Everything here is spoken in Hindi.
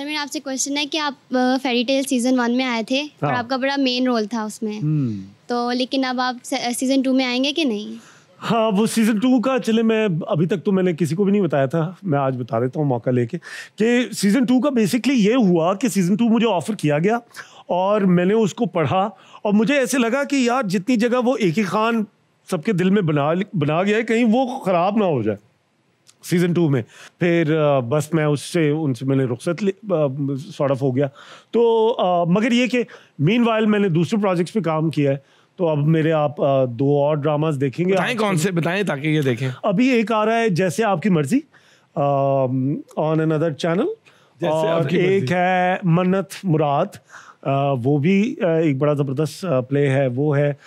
सर मेरा आपसे क्वेश्चन है कि आप फेरी टेल सीजन वन में आए थे हाँ। और आपका बड़ा मेन रोल था उसमें हम्म। तो लेकिन अब आप सीजन टू में आएंगे कि नहीं हाँ वो सीज़न टू का चले मैं अभी तक तो मैंने किसी को भी नहीं बताया था मैं आज बता देता हूँ मौका लेके कि सीज़न टू का बेसिकली ये हुआ कि सीज़न टू मुझे ऑफ़र किया गया और मैंने उसको पढ़ा और मुझे ऐसे लगा कि यार जितनी जगह वो एक ही खान सबके दिल में बना बना गया है कहीं वो ख़राब ना हो जाए सीजन टू में फिर बस मैं उससे उनसे मैंने रुख्सत सॉर्ट ऑफ हो गया तो आ, मगर ये कि मीन मैंने दूसरे प्रोजेक्ट्स पे काम किया है तो अब मेरे आप आ, दो और ड्रामास देखेंगे बताएं कौन से बताएं ताकि ये देखें अभी एक आ रहा है जैसे आपकी मर्जी ऑन अनदर चैनल और एक है मन्नत मुराद आ, वो भी एक बड़ा ज़बरदस्त प्ले है वो है